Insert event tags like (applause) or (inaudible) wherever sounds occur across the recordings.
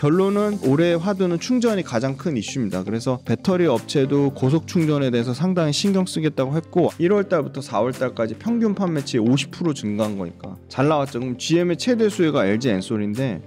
결론은 올해 화두는 충전이 가장 큰 이슈입니다. 그래서 배터리 업체도 고속 충전에 대해서 상당히 신경 쓰겠다고 했고 1월 달부터 4월 달까지 평균 판매치 50% 증가한 거니까 잘 나왔죠. 그럼 GM의 최대 수혜가 LG 엔솔인데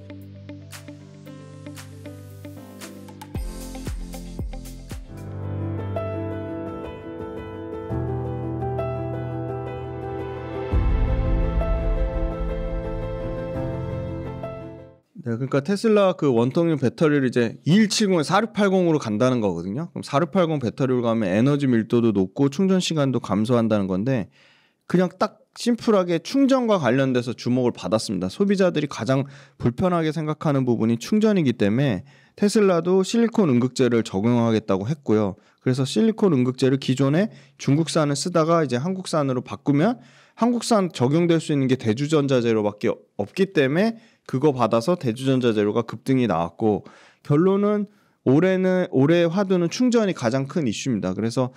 그러니까 테슬라 그 원통형 배터리를 이제 2170에 4680으로 간다는 거거든요. 그럼 4680 배터리로 가면 에너지 밀도도 높고 충전 시간도 감소한다는 건데 그냥 딱 심플하게 충전과 관련돼서 주목을 받았습니다. 소비자들이 가장 불편하게 생각하는 부분이 충전이기 때문에 테슬라도 실리콘 응극제를 적용하겠다고 했고요. 그래서 실리콘 응극제를 기존에 중국산을 쓰다가 이제 한국산으로 바꾸면 한국산 적용될 수 있는 게 대주전자재로밖에 없기 때문에 그거 받아서 대주전자 재료가 급등이 나왔고 결론은 올해는 올해 화두는 충전이 가장 큰 이슈입니다. 그래서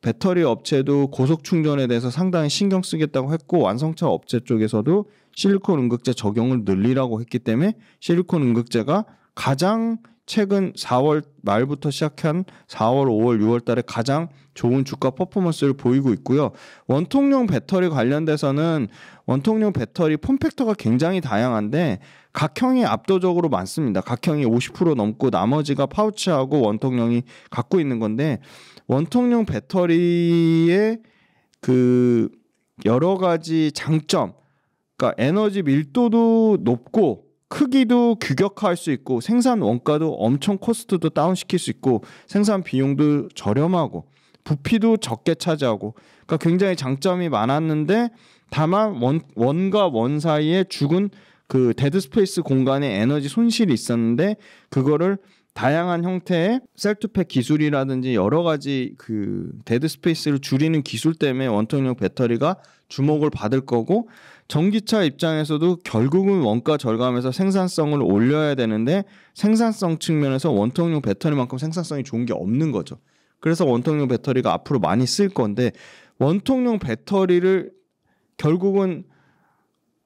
배터리 업체도 고속 충전에 대해서 상당히 신경 쓰겠다고 했고 완성차 업체 쪽에서도 실리콘 응극제 적용을 늘리라고 했기 때문에 실리콘 응극제가 가장 최근 4월 말부터 시작한 4월, 5월, 6월 달에 가장 좋은 주가 퍼포먼스를 보이고 있고요. 원통형 배터리 관련돼서는 원통형 배터리 폼팩터가 굉장히 다양한데 각형이 압도적으로 많습니다. 각형이 50% 넘고 나머지가 파우치하고 원통형이 갖고 있는 건데 원통형 배터리의 그 여러 가지 장점 그러니까 에너지 밀도도 높고 크기도 규격화할 수 있고 생산 원가도 엄청 코스트도 다운시킬 수 있고 생산 비용도 저렴하고 부피도 적게 차지하고 그러니까 굉장히 장점이 많았는데 다만 원, 원과 원 사이에 죽은 그 데드 스페이스 공간의 에너지 손실이 있었는데 그거를 다양한 형태의 셀투팩 기술이라든지 여러 가지 그 데드 스페이스를 줄이는 기술 때문에 원통형 배터리가 주목을 받을 거고 전기차 입장에서도 결국은 원가 절감해서 생산성을 올려야 되는데 생산성 측면에서 원통형 배터리만큼 생산성이 좋은 게 없는 거죠. 그래서 원통형 배터리가 앞으로 많이 쓸 건데 원통형 배터리를 결국은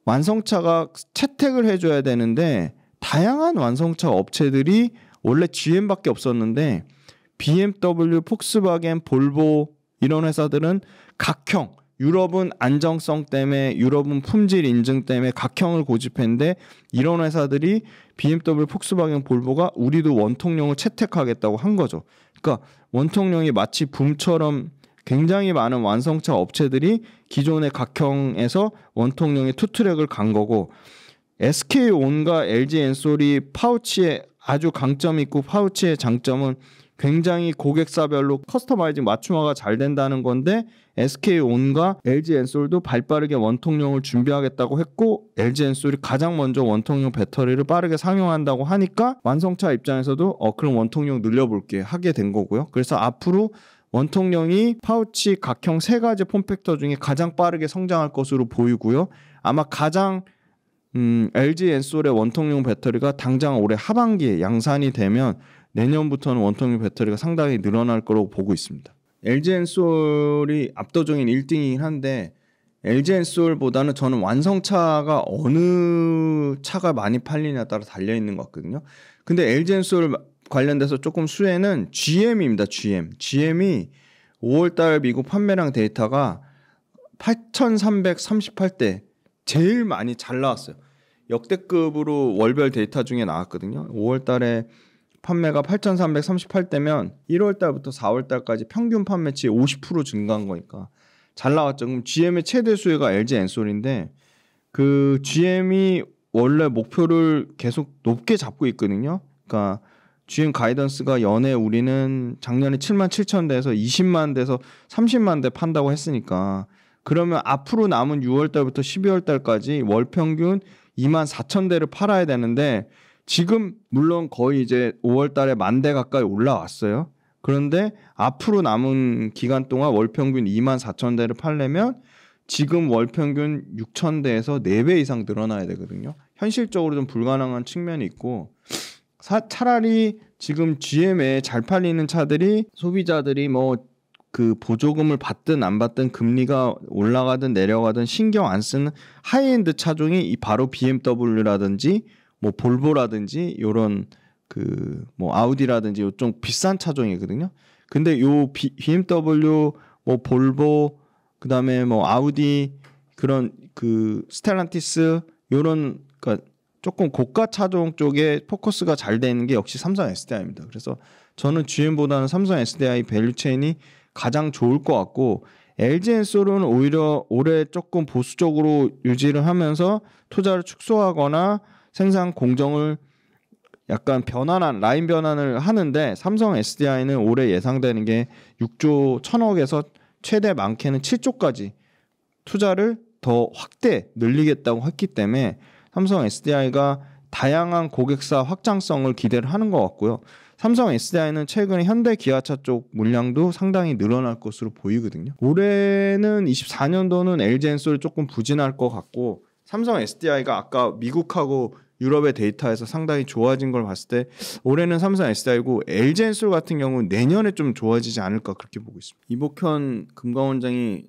완성차가 채택을 해줘야 되는데 다양한 완성차 업체들이 원래 GM밖에 없었는데 BMW, 폭스바겐, 볼보 이런 회사들은 각형 유럽은 안정성 때문에 유럽은 품질 인증 때문에 각형을 고집했는데 이런 회사들이 BMW, 폭스바겐, 볼보가 우리도 원통형을 채택하겠다고 한 거죠. 그러니까 원통형이 마치 붐처럼 굉장히 많은 완성차 업체들이 기존의 각형에서 원통형의 투트랙을 간 거고 SK 온과 LG 엔솔이 파우치에 아주 강점이 있고 파우치의 장점은 굉장히 고객사별로 커스터마이징 맞춤화가 잘 된다는 건데 SK온과 LG엔솔도 발빠르게 원통형을 준비하겠다고 했고 LG엔솔이 가장 먼저 원통형 배터리를 빠르게 상용한다고 하니까 완성차 입장에서도 어 그럼 원통형 늘려볼게 하게 된 거고요. 그래서 앞으로 원통형이 파우치 각형 세 가지 폼팩터 중에 가장 빠르게 성장할 것으로 보이고요. 아마 가장 음, LG 엔솔의 원통형 배터리가 당장 올해 하반기에 양산이 되면 내년부터는 원통형 배터리가 상당히 늘어날 거라고 보고 있습니다. LG 엔솔이 압도적인 1등이긴 한데 LG 엔솔보다는 저는 완성차가 어느 차가 많이 팔리냐에 따라 달려 있는 것 같거든요. 근데 LG 엔솔 관련돼서 조금 수혜는 GM입니다. GM. GM이 5월달 미국 판매량 데이터가 8,338대 제일 많이 잘 나왔어요. 역대급으로 월별 데이터 중에 나왔거든요. 5월 달에 판매가 8,338대면 1월 달부터 4월 달까지 평균 판매치 50% 증가한 거니까 잘 나왔죠. 그럼 GM의 최대 수혜가 LG 엔솔인데 그 GM이 원래 목표를 계속 높게 잡고 있거든요. 그러니까 GM 가이던스가 연에 우리는 작년에 7만 7천 대에서 20만 대에서 30만 대 판다고 했으니까 그러면 앞으로 남은 6월 달부터 12월 달까지 월 평균 2만 4천 대를 팔아야 되는데 지금 물론 거의 이제 5월 달에 만대 가까이 올라왔어요. 그런데 앞으로 남은 기간 동안 월 평균 2만 4천 대를 팔려면 지금 월 평균 6천 대에서 4배 이상 늘어나야 되거든요. 현실적으로 좀 불가능한 측면이 있고 사, 차라리 지금 GM에 잘 팔리는 차들이 소비자들이 뭐그 보조금을 받든 안 받든 금리가 올라가든 내려가든 신경 안 쓰는 하이엔드 차종이 바로 BMW라든지 뭐 볼보라든지 요런 그 뭐 아우디라든지 요좀 비싼 차종이거든요. 근데 요 B, BMW 뭐 볼보 그다음에 뭐 아우디 그런 그 스텔란티스 요런 그니까 조금 고가 차종 쪽에 포커스가 잘 되는 게 역시 삼성 SDI입니다. 그래서 저는 GM보다는 삼성 SDI 밸류체인이 가장 좋을 것 같고 LG 엔솔은 오히려 올해 조금 보수적으로 유지를 하면서 투자를 축소하거나 생산 공정을 약간 변환한 라인 변환을 하는데 삼성 SDI는 올해 예상되는 게 6조 1000억에서 최대 많게는 7조까지 투자를 더 확대 늘리겠다고 했기 때문에 삼성 SDI가 다양한 고객사 확장성을 기대를 하는 것 같고요. 삼성 SDI는 최근에 현대 기아차 쪽 물량도 상당히 늘어날 것으로 보이거든요. 올해는 24년도는 LG 엔솔 조금 부진할 것 같고 삼성 SDI가 아까 미국하고 유럽의 데이터에서 상당히 좋아진 걸 봤을 때 올해는 삼성 SDI고 LG 엔솔 같은 경우는 내년에 좀 좋아지지 않을까 그렇게 보고 있습니다. 이복현 금강원장이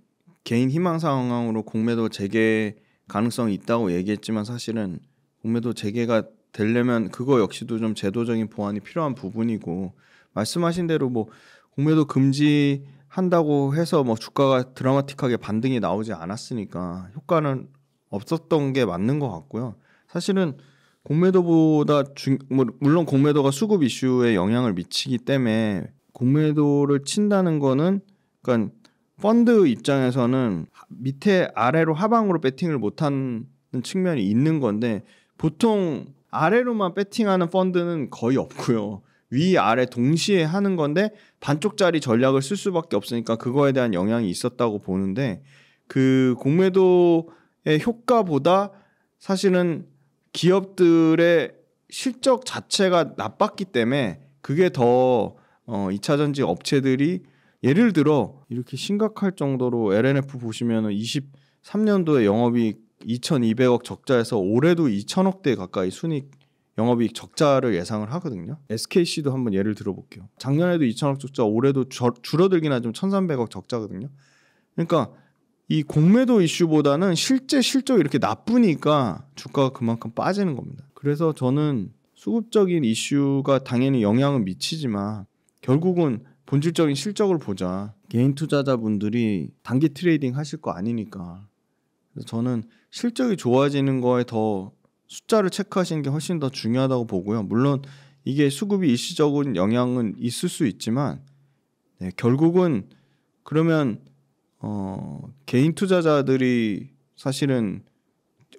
개인 희망 상황으로 공매도 재개 가능성이 있다고 얘기했지만 사실은 공매도 재개가 되려면 그거 역시도 좀 제도적인 보완이 필요한 부분이고 말씀하신 대로 뭐 공매도 금지한다고 해서 뭐 주가가 드라마틱하게 반등이 나오지 않았으니까 효과는 없었던 게 맞는 것 같고요. 사실은 공매도보다 중, 뭐 물론 공매도가 수급 이슈에 영향을 미치기 때문에 공매도를 친다는 거는 그러니까 펀드 입장에서는 밑에 아래로 하방으로 배팅을 못하는 측면이 있는 건데 보통 아래로만 배팅하는 펀드는 거의 없고요. 위 아래 동시에 하는 건데 반쪽짜리 전략을 쓸 수밖에 없으니까 그거에 대한 영향이 있었다고 보는데 그 공매도의 효과보다 사실은 기업들의 실적 자체가 나빴기 때문에 그게 더 어, 2차 전지 업체들이 예를 들어 이렇게 심각할 정도로 LNF 보시면은 23년도에 영업이익 2,200억 적자에서 올해도 2,000억대 가까이 순익 영업이익 적자를 예상을 하거든요. SKC도 한번 예를 들어볼게요. 작년에도 2,000억 적자, 올해도 줄어들긴 하지만 1,300억 적자거든요. 그러니까 이 공매도 이슈보다는 실제 실적 이 이렇게 나쁘니까 주가가 그만큼 빠지는 겁니다. 그래서 저는 수급적인 이슈가 당연히 영향을 미치지만 결국은 본질적인 실적을 보자. 개인 투자자분들이 단기 트레이딩 하실 거 아니니까 저는 실적이 좋아지는 거에 더 숫자를 체크하시는 게 훨씬 더 중요하다고 보고요. 물론 이게 수급이 일시적인 영향은 있을 수 있지만 네, 결국은 그러면 어, 개인 투자자들이 사실은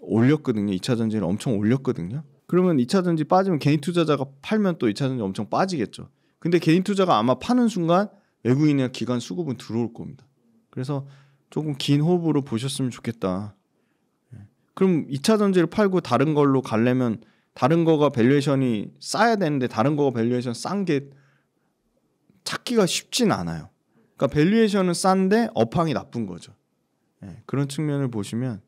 올렸거든요. 2차 전지를 엄청 올렸거든요. 그러면 2차 전지 빠지면 개인 투자자가 팔면 또 2차 전지 엄청 빠지겠죠. 근데 개인 투자가 아마 파는 순간 외국인이나 기관 수급은 들어올 겁니다. 그래서 조금 긴 호흡으로 보셨으면 좋겠다. 예. 그럼 2차 전지를 팔고 다른 걸로 가려면 다른 거가 밸류에이션이 싸야 되는데 다른 거가 밸류에이션 싼 게 찾기가 쉽진 않아요. 그러니까 밸류에이션은 싼데 업황이 나쁜 거죠. 네, 그런 측면을 보시면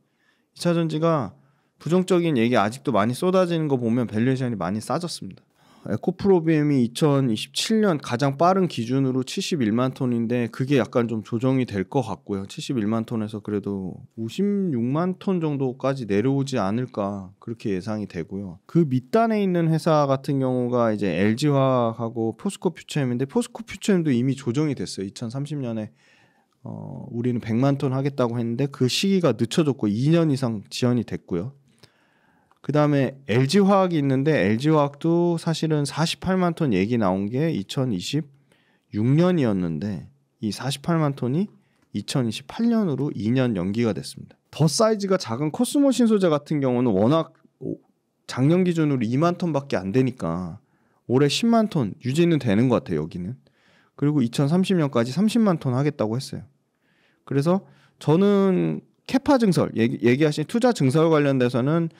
2차 전지가 부정적인 얘기 아직도 많이 쏟아지는 거 보면 밸류에이션이 많이 싸졌습니다. 에코프로비엠이 2027년 가장 빠른 기준으로 71만 톤인데 그게 약간 좀 조정이 될 것 같고요. 71만 톤에서 그래도 56만 톤 정도까지 내려오지 않을까 그렇게 예상이 되고요. 그 밑단에 있는 회사 같은 경우가 이제 LG화학하고 포스코 퓨처엠인데 포스코 퓨처엠도 이미 조정이 됐어요. 2030년에 어, 우리는 100만 톤 하겠다고 했는데 그 시기가 늦춰졌고 2년 이상 지연이 됐고요. 그 다음에 LG 화학이 있는데 LG 화학도 사실은 48만 톤 얘기 나온 게 2026년이었는데 이 48만 톤이 2028년으로 2년 연기가 됐습니다. 더 사이즈가 작은 코스모 신소재 같은 경우는 워낙 작년 기준으로 2만 톤밖에 안 되니까 올해 10만 톤 유지는 되는 것 같아요 여기는. 그리고 2030년까지 30만 톤 하겠다고 했어요. 그래서 저는 캐파 증설 얘기, 하신 투자 증설 관련돼서는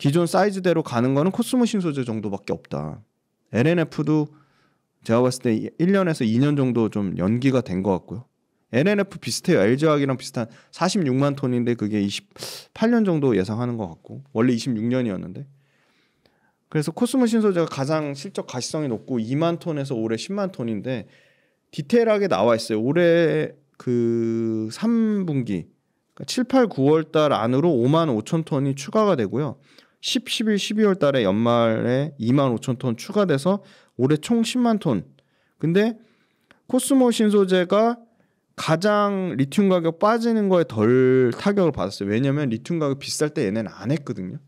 기존 사이즈대로 가는 거는 코스모 신소재 정도밖에 없다. LNF도 제가 봤을 때 1년에서 2년 정도 좀 연기가 된 것 같고요. LNF 비슷해요. LG화학이랑 비슷한 46만 톤인데 그게 28년 정도 예상하는 것 같고 원래 26년이었는데 그래서 코스모 신소재가 가장 실적 가시성이 높고 2만 톤에서 올해 10만 톤인데 디테일하게 나와 있어요. 올해 그 3분기 7, 8, 9월 달 안으로 5만 5천 톤이 추가가 되고요. 10, 11, 12월 달에 연말에 2만 5천 톤 추가돼서 올해 총 10만 톤. 근데 코스모 신소재가 가장 리튬 가격 빠지는 거에 덜 타격을 받았어요. 왜냐면 리튬 가격 비쌀 때 얘네는 안 했거든요.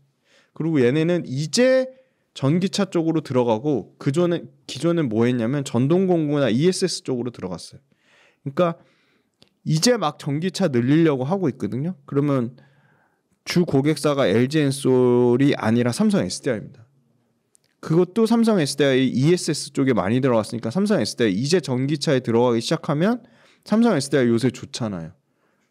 그리고 얘네는 이제 전기차 쪽으로 들어가고 그 전에 기존에뭐 했냐면 전동공구나 ESS 쪽으로 들어갔어요. 그러니까 이제 막 전기차 늘리려고 하고 있거든요. 그러면 주 고객사가 LG 엔솔이 아니라 삼성 SDI입니다. 그것도 삼성 SDI ESS 쪽에 많이 들어갔으니까 삼성 SDI 이제 전기차에 들어가기 시작하면 삼성 SDI 요새 좋잖아요.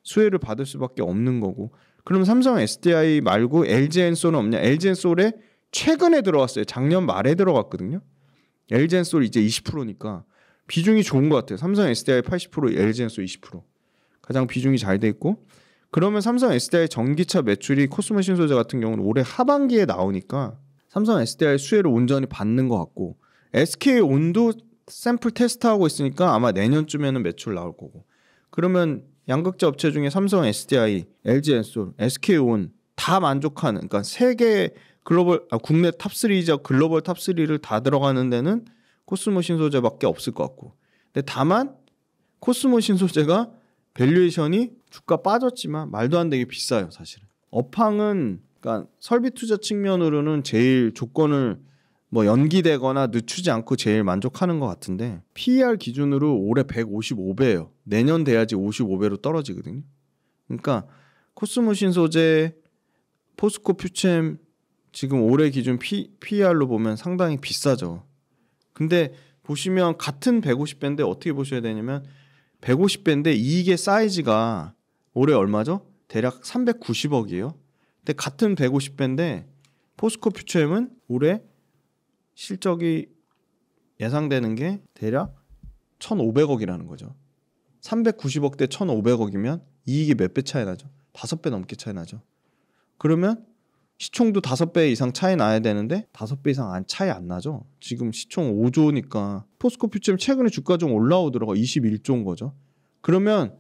수혜를 받을 수밖에 없는 거고. 그럼 삼성 SDI 말고 LG 엔솔은 없냐? LG 엔솔에 최근에 들어왔어요. 작년 말에 들어갔거든요. LG 엔솔 이제 20%니까 비중이 좋은 것 같아요. 삼성 SDI 80%, LG 엔솔 20%. 가장 비중이 잘 돼 있고 그러면 삼성 SDI 전기차 매출이 코스모 신소재 같은 경우는 올해 하반기에 나오니까 삼성 SDI 수혜를 온전히 받는 것 같고 SK 온도 샘플 테스트하고 있으니까 아마 내년쯤에는 매출 나올 거고 그러면 양극재 업체 중에 삼성 SDI, LG 엔솔, SK 온다 만족하는 그러니까 세계 글로벌 아, 국내 탑3이자 글로벌 탑3를 다 들어가는 데는 코스모 신소재밖에 없을 것 같고 근데 다만 코스모 신소재가 밸류에이션이 주가 빠졌지만 말도 안 되게 비싸요, 사실은. 업황은 그러니까 설비 투자 측면으로는 제일 조건을 뭐 연기되거나 늦추지 않고 제일 만족하는 것 같은데 PER 기준으로 올해 155배예요. 내년 돼야지 55배로 떨어지거든요. 그러니까 코스모신 소재, 포스코 퓨챔 지금 올해 기준 P, PER로 보면 상당히 비싸죠. 근데 보시면 같은 150배인데 어떻게 보셔야 되냐면 150배인데 이익의 사이즈가 올해 얼마죠? 대략 390억이에요. 근데 같은 150배인데 포스코 퓨처엠은 올해 실적이 예상되는 게 대략 1,500억이라는 거죠. 390억 대 1,500억이면 이익이 몇 배 차이 나죠? 5배 넘게 차이 나죠. 그러면 시총도 다섯 배 이상 차이 나야 되는데 다섯 배 이상 안 차이 안 나죠. 지금 시총 5조니까 포스코 퓨처는 최근에 주가 좀 올라오더라고 21조인 거죠. 그러면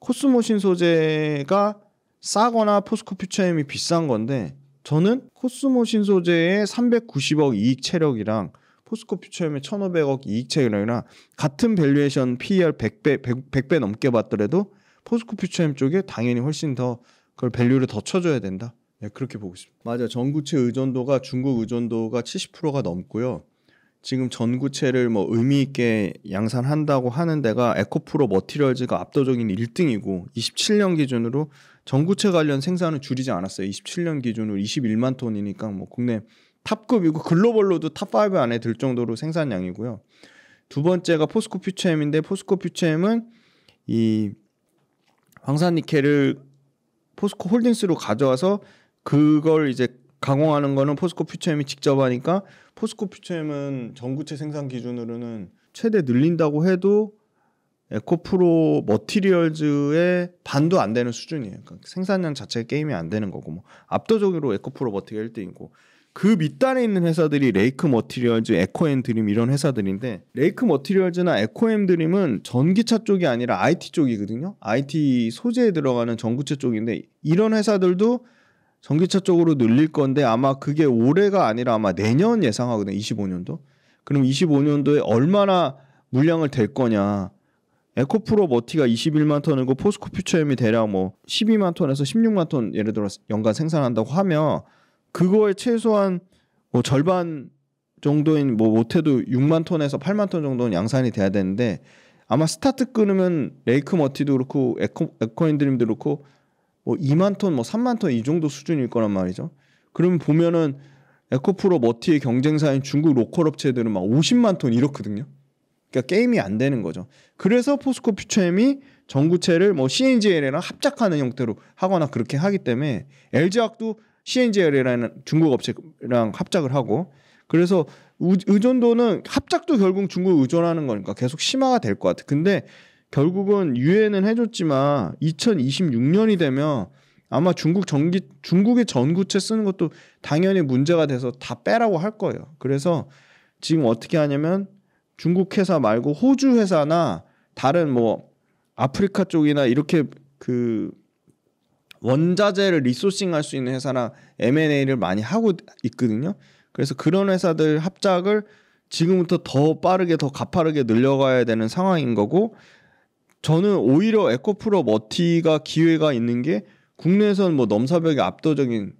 코스모신 소재가 싸거나 포스코 퓨처엠이 비싼 건데 저는 코스모신 소재의 390억 이익 체력이랑 포스코 퓨처엠의 1,500억 이익 체력이랑 같은 밸류에이션 PER 100배 100, 100배 넘게 봤더라도 포스코 퓨처엠 쪽에 당연히 훨씬 더 그걸 밸류를 더 쳐줘야 된다. 네, 그렇게 보고 있습니다. 맞아요. 전구체 의존도가 중국 의존도가 70%가 넘고요. 지금 전구체를 뭐 의미 있게 양산한다고 하는 데가 에코프로 머티리얼즈가 압도적인 1등이고 27년 기준으로 전구체 관련 생산을 줄이지 않았어요. 27년 기준으로 21만 톤이니까 뭐 국내 탑급이고 글로벌로도 탑5 안에 들 정도로 생산량이고요. 두 번째가 포스코 퓨처엠인데 포스코 퓨처엠은 이 황산니켈을 포스코 홀딩스로 가져와서 그걸 이제 강공하는 거는 포스코 퓨처엠이 직접 하니까 포스코 퓨처엠은 전구체 생산 기준으로는 최대 늘린다고 해도 에코프로 머티리얼즈의 반도 안 되는 수준이에요. 그러니까 생산량 자체 가 게임이 안 되는 거고 뭐 압도적으로 에코프로 머티가 1등이고 그 밑단에 있는 회사들이 레이크 머티리얼즈, 에코엠 드림 이런 회사들인데 레이크 머티리얼즈나 에코엠 드림은 전기차 쪽이 아니라 IT 쪽이거든요. IT 소재에 들어가는 전구체 쪽인데 이런 회사들도 전기차 쪽으로 늘릴 건데 아마 그게 올해가 아니라 아마 내년 예상하거든요. 25년도. 그럼 25년도에 얼마나 물량을 댈 거냐. 에코프로 머티가 21만 톤이고 포스코 퓨처엠이 대략 뭐 12만 톤에서 16만 톤 예를 들어 연간 생산한다고 하면 그거에 최소한 뭐 절반 정도인 뭐 못해도 6만 톤에서 8만 톤 정도는 양산이 돼야 되는데 아마 스타트 끊으면 레이크 머티도 그렇고 에코 에코인드림도 그렇고 뭐 2만 톤, 뭐 3만 톤 이 정도 수준일 거란 말이죠. 그러면 보면은 에코프로 머티의 경쟁사인 중국 로컬 업체들은 막 50만 톤 이렇거든요. 그러니까 게임이 안 되는 거죠. 그래서 포스코 퓨처엠이 전구체를 뭐 CNGL이랑 합작하는 형태로 하거나 그렇게 하기 때문에 LG학도 CNGL이라는 중국 업체랑 합작을 하고 그래서 의존도는 합작도 결국 중국 의존하는 거니까 계속 심화가 될 것 같아. 근데 결국은 유예는 해줬지만 2026년이 되면 아마 중국 전기 중국의 전구체 쓰는 것도 당연히 문제가 돼서 다 빼라고 할 거예요. 그래서 지금 어떻게 하냐면 중국 회사 말고 호주 회사나 다른 뭐 아프리카 쪽이나 이렇게 그 원자재를 리소싱할 수 있는 회사나 M&A를 많이 하고 있거든요. 그래서 그런 회사들 합작을 지금부터 더 빠르게 더 가파르게 늘려가야 되는 상황인 거고 저는 오히려 에코프로 머티가 기회가 있는 게 국내에서는 뭐 넘사벽의 압도적인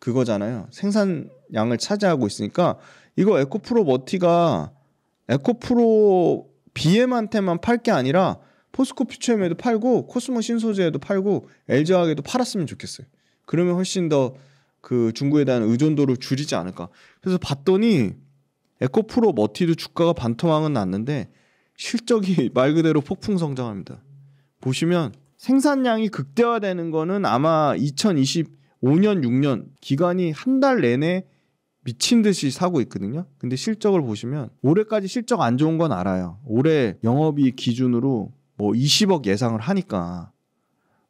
그거잖아요. 생산량을 차지하고 있으니까 이거 에코프로 머티가 에코프로 BM한테만 팔 게 아니라 포스코 퓨처엠에도 팔고 코스모 신소재에도 팔고 LG화학에도 팔았으면 좋겠어요. 그러면 훨씬 더 그 중국에 대한 의존도를 줄이지 않을까. 그래서 봤더니 에코프로 머티도 주가가 반토막은 났는데 실적이 (laughs) 말 그대로 폭풍 성장합니다. 보시면 생산량이 극대화되는 거는 아마 2025년 6년 기간이 한 달 내내 미친 듯이 사고 있거든요. 근데 실적을 보시면 올해까지 실적 안 좋은 건 알아요. 올해 영업이 기준으로 뭐 20억 예상을 하니까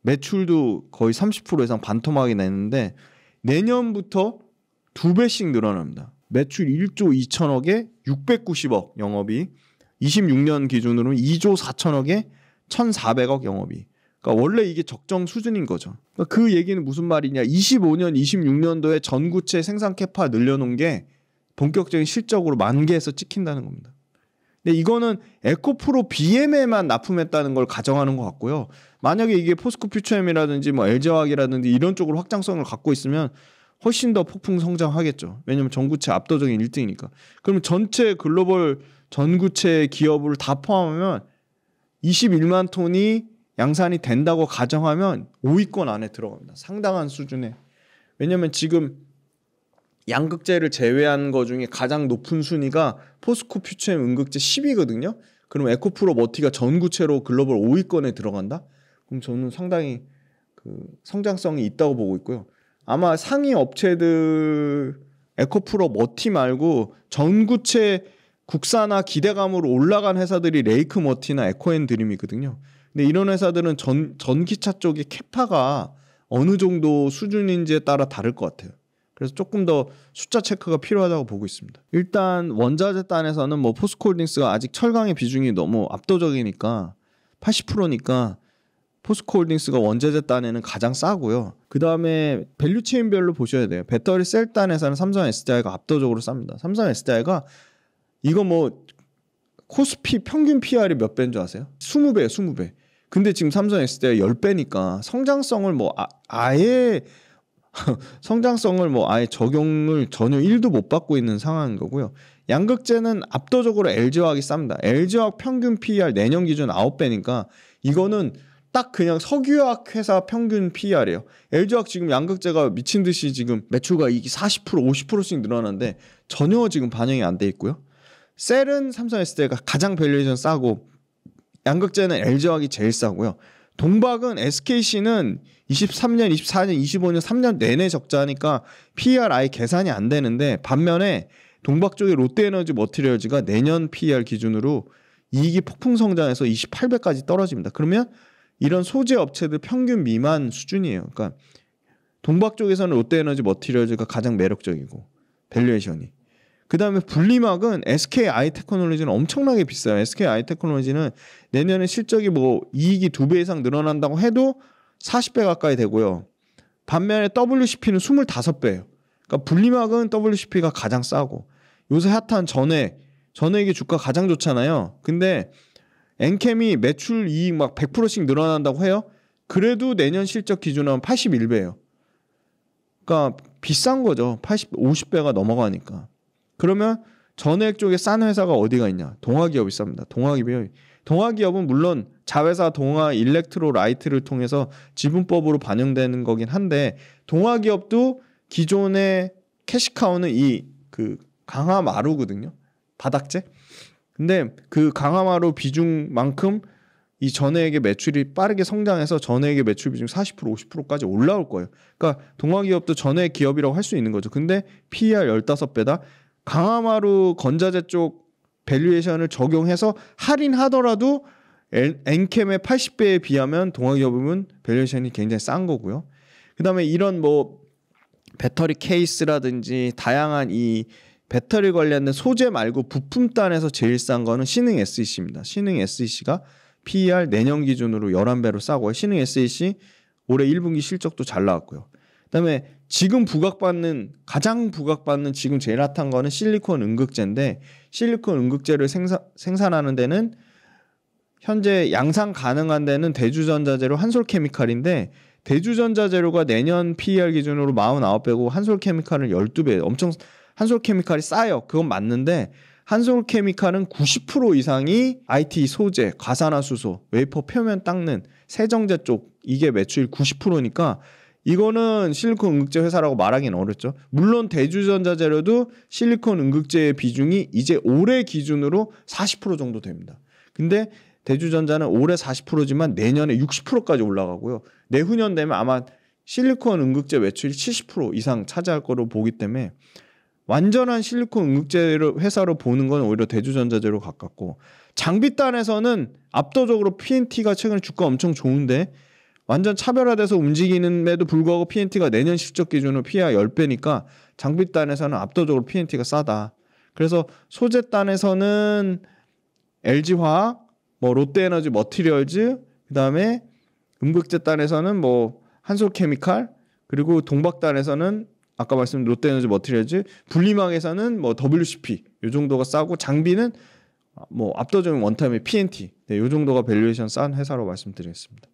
매출도 거의 30%이상 반토막이 냈는데 내년부터 두 배씩 늘어납니다. 매출 1조 2천억에 690억 영업이 26년 기준으로 2조 4천억에 1,400억 영업이. 그러니까 원래 이게 적정 수준인 거죠. 그러니까 그 얘기는 무슨 말이냐? 25년, 26년도에 전구체 생산 캐파 늘려놓은 게 본격적인 실적으로 만개해서 찍힌다는 겁니다. 근데 이거는 에코프로 BM에만 납품했다는 걸 가정하는 것 같고요. 만약에 이게 포스코 퓨처엠이라든지 뭐 LG화학이라든지 이런 쪽으로 확장성을 갖고 있으면 훨씬 더 폭풍 성장하겠죠. 왜냐면 전구체 압도적인 1등이니까. 그럼 전체 글로벌 전구체 기업을 다 포함하면 21만 톤이 양산이 된다고 가정하면 5위권 안에 들어갑니다. 상당한 수준에. 왜냐면 지금 양극재를 제외한 것 중에 가장 높은 순위가 포스코 퓨처엠 음극재 10위거든요. 그럼 에코프로 머티가 전구체로 글로벌 5위권에 들어간다? 그럼 저는 상당히 그 성장성이 있다고 보고 있고요. 아마 상위 업체들 에코프로 머티 말고 전구체 국사나 기대감으로 올라간 회사들이 레이크 머티나 에코앤 드림이거든요. 근데 이런 회사들은 전, 전기차 쪽의 캐파가 어느 정도 수준인지에 따라 다를 것 같아요. 그래서 조금 더 숫자 체크가 필요하다고 보고 있습니다. 일단 원자재 단에서는 뭐 포스코홀딩스가 아직 철강의 비중이 너무 압도적이니까 80%니까 포스코홀딩스가 원자재 단에는 가장 싸고요. 그 다음에 밸류체인별로 보셔야 돼요. 배터리 셀 단에서는 삼성 SDI가 압도적으로 쌉니다. 삼성 SDI가 이거 뭐 코스피 평균 PR이 몇 배인 줄 아세요? 20배, 20배. 근데 지금 삼성 했을 때 10배니까 성장성을 뭐 아, 예 (laughs) 성장성을 뭐 아예 적용을 전혀 1도 못 받고 있는 상황인 거고요. 양극재는 압도적으로 LG화학이 쌉니다. LG화학 평균 PER 내년 기준 9배니까 이거는 딱 그냥 석유화학 회사 평균 PER이에요. LG화학 지금 양극재가 미친 듯이 지금 매출가 이익이 40% 50%씩 늘어났는데 전혀 지금 반영이 안 돼 있고요. 셀은 삼성 SDI가 가장 밸류에이션 싸고 양극재는 LG화학이 제일 싸고요. 동박은 SKC는 23년, 24년, 25년 3년 내내 적자니까 PER 아예 계산이 안 되는데 반면에 동박 쪽의 롯데에너지 머티리얼즈가 내년 PER 기준으로 이익이 폭풍 성장해서 28배까지 떨어집니다. 그러면 이런 소재 업체들 평균 미만 수준이에요. 그러니까 동박 쪽에서는 롯데에너지 머티리얼즈가 가장 매력적이고 밸류에이션이 그다음에 분리막은 SKI 테크놀로지는 엄청나게 비싸요. SKI 테크놀로지는 내년에 실적이 뭐 이익이 두 배 이상 늘어난다고 해도 40배 가까이 되고요. 반면에 WCP는 25배예요. 그러니까 분리막은 WCP가 가장 싸고 요새 핫한 전에 전액이 주가 가장 좋잖아요. 근데 엔캠이 매출 이익 막 100%씩 늘어난다고 해요. 그래도 내년 실적 기준은면 81배예요. 그러니까 비싼 거죠. 80, 50배가 넘어가니까. 그러면 전액 쪽에 싼 회사가 어디가 있냐? 동아기업이 쌉니다. 동아기업이 동아기업은 물론 자회사 동아 일렉트로 라이트를 통해서 지분법으로 반영되는 거긴 한데 동아기업도 기존의 캐시카우는 이 그 강화마루거든요. 바닥재. 근데 그 강화마루 비중만큼 이 전액의 매출이 빠르게 성장해서 전액의 매출 비중 40% 50%까지 올라올 거예요. 그러니까 동아기업도 전액 기업이라고 할 수 있는 거죠. 근데 PER 15배다. 강화마루 건자재 쪽 밸류에이션을 적용해서 할인하더라도 엔캠의 80배에 비하면 동아기업은 밸류에이션이 굉장히 싼 거고요. 그다음에 이런 뭐 배터리 케이스라든지 다양한 이 배터리 관련된 소재 말고 부품단에서 제일 싼 거는 신흥 SEC입니다. 신흥 SEC가 PER 내년 기준으로 11배로 싸고요. 신흥 SEC 올해 1분기 실적도 잘 나왔고요. 그다음에 지금 부각받는 가장 부각받는 지금 제일 핫한 거는 실리콘 음극재인데 실리콘 음극재를 생산 생산하는 데는 현재 양산 가능한 데는 대주전자재로 한솔케미칼인데 대주전자재료가 내년 PER 기준으로 49배고 한솔케미칼은 12배. 엄청 한솔케미칼이 싸요. 그건 맞는데 한솔케미칼은 90% 이상이 IT 소재, 과산화수소, 웨이퍼 표면 닦는 세정제 쪽 이게 매출 90%니까 이거는 실리콘 응극제 회사라고 말하기는 어렵죠. 물론 대주전자재료도 실리콘 응극제의 비중이 이제 올해 기준으로 40% 정도 됩니다. 근데 대주전자는 올해 40%지만 내년에 60%까지 올라가고요. 내후년 되면 아마 실리콘 응극제 매출이 70% 이상 차지할 거로 보기 때문에 완전한 실리콘 응극제 회사로 보는 건 오히려 대주전자재로 가깝고 장비단에서는 압도적으로 PNT가 최근에 주가 엄청 좋은데 완전 차별화돼서 움직이는데도 불구하고 PNT가 내년 실적 기준으로 PER 10배니까 장비단에서는 압도적으로 PNT가 싸다. 그래서 소재단에서는 LG화학, 뭐 롯데에너지 머티리얼즈, 그다음에 음극재단에서는 뭐 한솔케미칼, 그리고 동박단에서는 아까 말씀드린 롯데에너지 머티리얼즈, 분리망에서는 뭐 WCP 요 정도가 싸고 장비는 뭐 압도적인 원타임의 PNT 네, 요 정도가 밸류에이션 싼 회사로 말씀드리겠습니다.